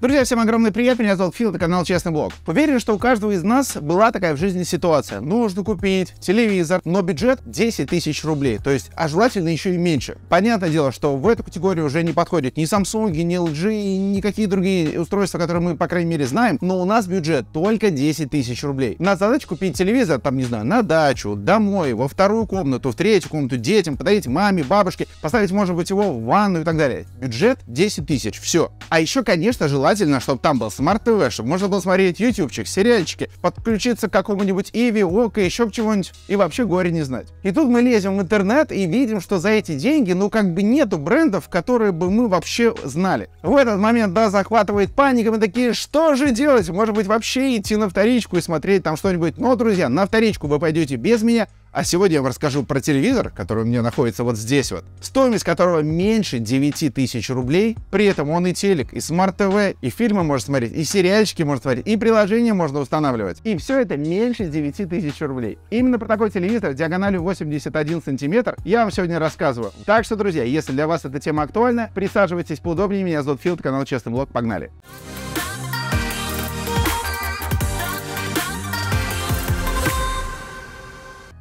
Друзья, всем огромный привет, меня зовут Фил, это канал Честный Блог. Уверен, что у каждого из нас была такая в жизни ситуация. Нужно купить телевизор, но бюджет 10 тысяч рублей, то есть, а желательно еще и меньше. Понятное дело, что в эту категорию уже не подходят ни Samsung, ни LG, никакие другие устройства, которые мы, по крайней мере, знаем, но у нас бюджет только 10 тысяч рублей. У нас купить телевизор, там, не знаю, на дачу, домой, во вторую комнату, в третью комнату, детям, подарить маме, бабушке, поставить, может быть, его в ванну и так далее. Бюджет 10 тысяч, все. А еще, конечно, желательно желательно, чтобы там был Smart TV, чтобы можно было смотреть ютубчик, сериальчики, подключиться к какому-нибудь Иви, Ока, еще к чему-нибудь и вообще горе не знать. И тут мы лезем в интернет и видим, что за эти деньги, ну как бы нету брендов, которые бы мы вообще знали. В этот момент да, захватывает паника, мы такие, что же делать? Может быть вообще идти на вторичку и смотреть там что-нибудь? Но, друзья, на вторичку вы пойдете без меня, а сегодня я вам расскажу про телевизор, который у меня находится вот здесь вот, стоимость которого меньше 9 тысяч рублей. При этом он и телек, и смарт-ТВ, и фильмы может смотреть, и сериальчики может смотреть, и приложения можно устанавливать. И все это меньше 9 тысяч рублей. Именно про такой телевизор диагональю 81 сантиметр я вам сегодня рассказываю. Так что, друзья, если для вас эта тема актуальна, присаживайтесь поудобнее. Меня зовут Филд, канал Честный Блог. Погнали! Погнали!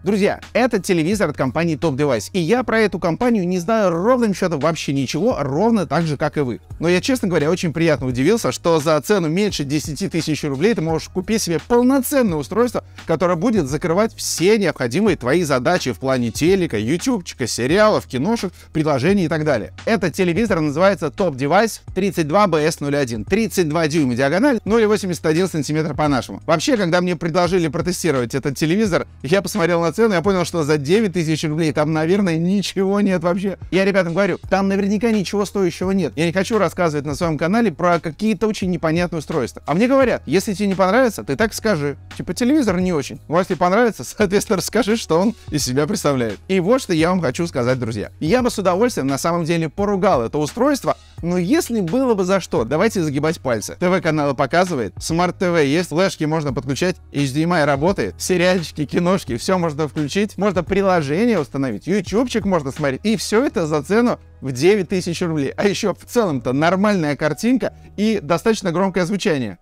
Друзья, это телевизор от компании Top Device, и я про эту компанию не знаю ровным счетом вообще ничего, ровно так же, как и вы. Но я, честно говоря, очень приятно удивился, что за цену меньше 10 тысяч рублей ты можешь купить себе полноценное устройство, которое будет закрывать все необходимые твои задачи в плане телека, ютубчика, сериалов, киношек, приложений и так далее. Этот телевизор называется Top Device 32BS01, 32 дюйма диагональ, 0,81 см по-нашему. Вообще, когда мне предложили протестировать этот телевизор, я посмотрел на цену, я понял, что за 9 тысяч рублей там, наверное, ничего нет вообще. Я ребятам говорю, там наверняка ничего стоящего нет. Я не хочу рассказывать на своем канале про какие-то очень непонятные устройства. А мне говорят, если тебе не понравится, ты так скажи. Типа телевизор не очень. Ну, а если понравится, соответственно, расскажи, что он из себя представляет. И вот что я вам хочу сказать, друзья. Я бы с удовольствием на самом деле поругал это устройство, но ну, если было бы за что, давайте загибать пальцы. ТВ-каналы показывает, смарт-ТВ есть, флешки можно подключать, HDMI работает, сериальчики, киношки, все можно включить, можно приложение установить, ютубчик можно смотреть, и все это за цену в 9000 рублей. А еще в целом-то нормальная картинка и достаточно громкое звучание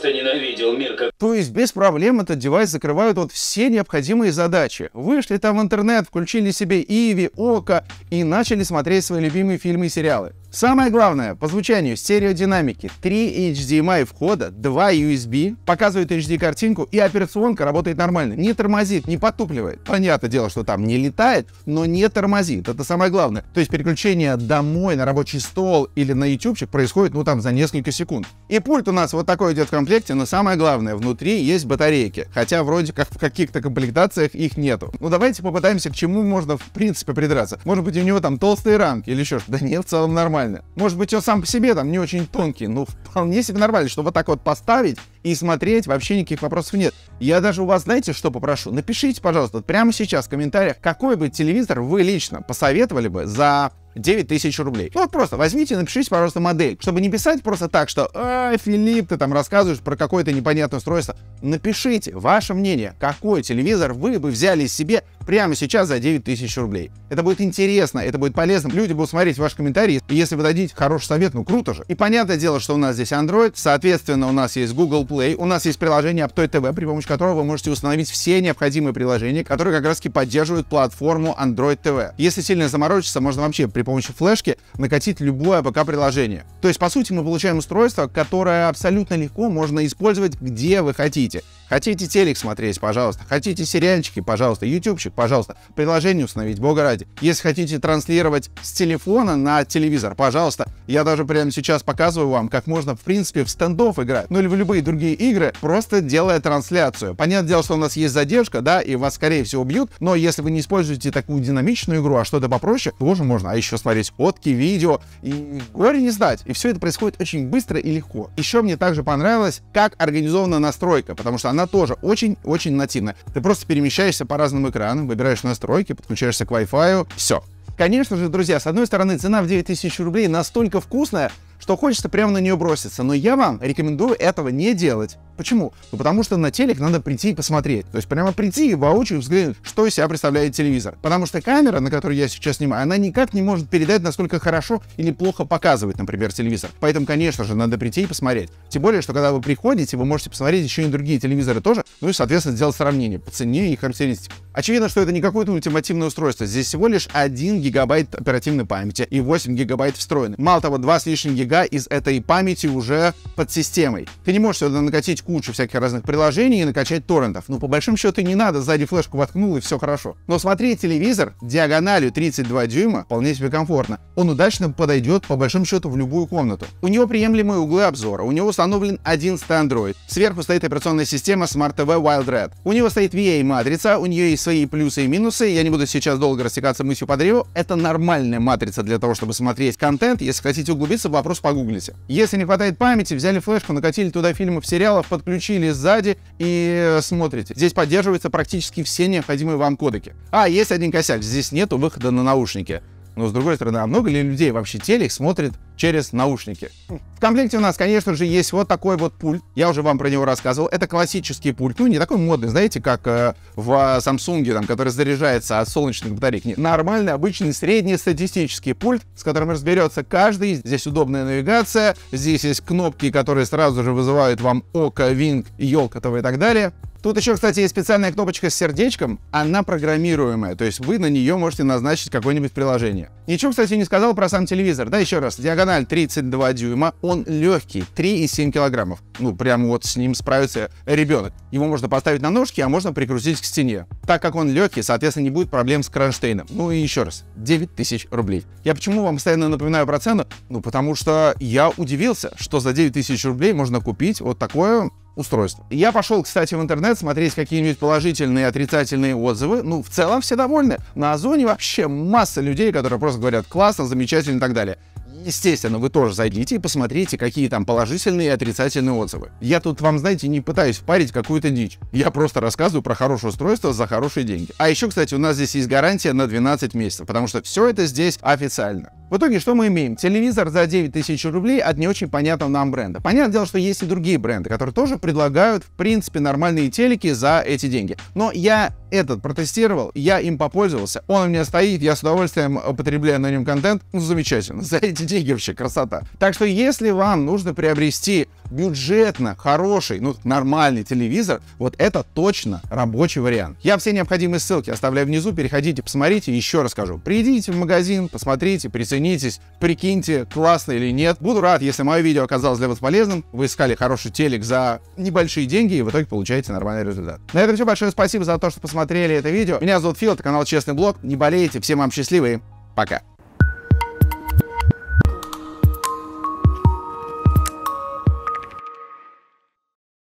просто ненавидел мир. Как... То есть без проблем этот девайс закрывают вот все необходимые задачи. Вышли там в интернет, включили себе Иви, Ока и начали смотреть свои любимые фильмы и сериалы. Самое главное, по звучанию стереодинамики 3 HDMI входа, 2 USB, показывает HD картинку и операционка работает нормально. Не тормозит, не потупливает. Понятное дело, что там не летает, но не тормозит. Это самое главное. То есть переключение домой на рабочий стол или на ютубчик происходит ну там за несколько секунд. И пульт у нас вот такой идет в комплекте, но самое главное, внутри есть батарейки. Хотя вроде как в каких-то комплектациях их нету. Ну давайте попытаемся к чему можно в принципе придраться. Может быть у него там толстые рамки или еще что-то. Да нет, в целом нормально нормально. Может быть, он сам по себе там не очень тонкий, но вполне себе нормально, чтобы вот так вот поставить и смотреть, вообще никаких вопросов нет. Я даже у вас, знаете, что попрошу? Напишите, пожалуйста, прямо сейчас в комментариях, какой бы телевизор вы лично посоветовали бы за 9 тысяч рублей. Ну, вот просто возьмите и напишите, пожалуйста, модель, чтобы не писать просто так, что «Ай, Филипп, ты там рассказываешь про какое-то непонятное устройство». Напишите ваше мнение, какой телевизор вы бы взяли себе прямо сейчас за 9 тысяч рублей. Это будет интересно, это будет полезно, люди будут смотреть ваши комментарии, и если вы дадите хороший совет, ну круто же. И понятное дело, что у нас здесь Android, соответственно, у нас есть Google Play. У нас есть приложение Aptoy TV, при помощи которого вы можете установить все необходимые приложения, которые как раз таки поддерживают платформу Android TV. Если сильно заморочиться, можно вообще при помощи флешки накатить любое пока приложение То есть, по сути, мы получаем устройство, которое абсолютно легко можно использовать где вы хотите. Хотите телек смотреть, пожалуйста. Хотите сериальчики, пожалуйста. Ютубчик, пожалуйста. Приложение установить, бога ради. Если хотите транслировать с телефона на телевизор, пожалуйста. Я даже прямо сейчас показываю вам, как можно, в принципе, в стендов играть. Ну или в любые другие игры, просто делая трансляцию. Понятное дело, что у нас есть задержка, да, и вас, скорее всего, бьют. Но если вы не используете такую динамичную игру, а что-то попроще, тоже можно. А еще смотреть фотки, видео и горе не сдать. И все это происходит очень быстро и легко. Еще мне также понравилось, как организована настройка, потому что она она тоже очень-очень нативная. Ты просто перемещаешься по разным экранам, выбираешь настройки, подключаешься к Wi-Fi, все. Конечно же, друзья, с одной стороны, цена в 9000 рублей настолько вкусная, что хочется прямо на нее броситься, но я вам рекомендую этого не делать. Почему? Ну, потому что на телек надо прийти и посмотреть. То есть прямо прийти и воочию взглянуть, что из себя представляет телевизор. Потому что камера, на которой я сейчас снимаю, она никак не может передать, насколько хорошо или плохо показывает, например, телевизор. Поэтому, конечно же, надо прийти и посмотреть. Тем более, что когда вы приходите, вы можете посмотреть еще и другие телевизоры тоже, ну и, соответственно, сделать сравнение по цене и характеристикам. Очевидно, что это не какое-то ультимативное устройство. Здесь всего лишь 1 гигабайт оперативной памяти и 8 гигабайт встроенной. Мало того, 2 с лишним гига из этой памяти уже под системой. Ты не можешь сюда накатить кучу всяких разных приложений и накачать торрентов. Ну, по большому счету, не надо, сзади флешку воткнул и все хорошо. Но смотреть телевизор диагональю 32 дюйма вполне себе комфортно. Он удачно подойдет, по большому счету, в любую комнату. У него приемлемые углы обзора, у него установлен 11 Android. Сверху стоит операционная система Smart TV Wild Red. У него стоит VA-матрица, у нее есть свои плюсы и минусы, я не буду сейчас долго растекаться мыслью по древу. Это нормальная матрица для того, чтобы смотреть контент. Если хотите углубиться, вопрос погуглите. Если не хватает памяти, взяли флешку, накатили туда фильмов, сериалов, под подключили сзади и э, смотрите. Здесь поддерживаются практически все необходимые вам кодеки. А, есть один косяк. Здесь нету выхода на наушники. Но с другой стороны, а много ли людей вообще телек смотрит через наушники? В комплекте у нас, конечно же, есть вот такой вот пульт. Я уже вам про него рассказывал. Это классический пульт, ну не такой модный, знаете, как э, в а, Samsung, там, который заряжается от солнечных батареек. Нет, нормальный, обычный, среднестатистический пульт, с которым разберется каждый. Здесь удобная навигация, здесь есть кнопки, которые сразу же вызывают вам око, винг, елка, и так далее. Тут еще, кстати, есть специальная кнопочка с сердечком, она программируемая, то есть вы на нее можете назначить какое-нибудь приложение. Ничего, кстати, не сказал про сам телевизор. Да, еще раз, диагональ 32 дюйма, он легкий, 3,7 килограммов. Ну, прям вот с ним справится ребенок. Его можно поставить на ножки, а можно прикрутить к стене. Так как он легкий, соответственно, не будет проблем с кронштейном. Ну и еще раз, 9000 рублей. Я почему вам постоянно напоминаю про цену? Ну, потому что я удивился, что за 9000 рублей можно купить вот такое устройств. Я пошел, кстати, в интернет смотреть какие-нибудь положительные и отрицательные отзывы. Ну, в целом все довольны. На Озоне вообще масса людей, которые просто говорят классно, замечательно и так далее. Естественно, вы тоже зайдите и посмотрите, какие там положительные и отрицательные отзывы. Я тут вам, знаете, не пытаюсь парить какую-то дичь. Я просто рассказываю про хорошее устройство за хорошие деньги. А еще, кстати, у нас здесь есть гарантия на 12 месяцев, потому что все это здесь официально. В итоге что мы имеем? Телевизор за 9 тысяч рублей от не очень понятного нам бренда. Понятное дело, что есть и другие бренды, которые тоже предлагают, в принципе, нормальные телеки за эти деньги. Но я этот протестировал, я им попользовался, он у меня стоит, я с удовольствием употребляю на нем контент, ну замечательно, за эти деньги вообще красота. Так что если вам нужно приобрести бюджетно хороший, ну нормальный телевизор, вот это точно рабочий вариант. Я все необходимые ссылки оставляю внизу, переходите, посмотрите, еще расскажу. Придите в магазин, посмотрите, присоединяйтесь Оценитесь, прикиньте, классно или нет. Буду рад, если мое видео оказалось для вас полезным. Вы искали хороший телек за небольшие деньги и в итоге получаете нормальный результат. На этом все. Большое спасибо за то, что посмотрели это видео. Меня зовут Фил, это канал Честный Блог. Не болейте, всем вам счастливы и пока.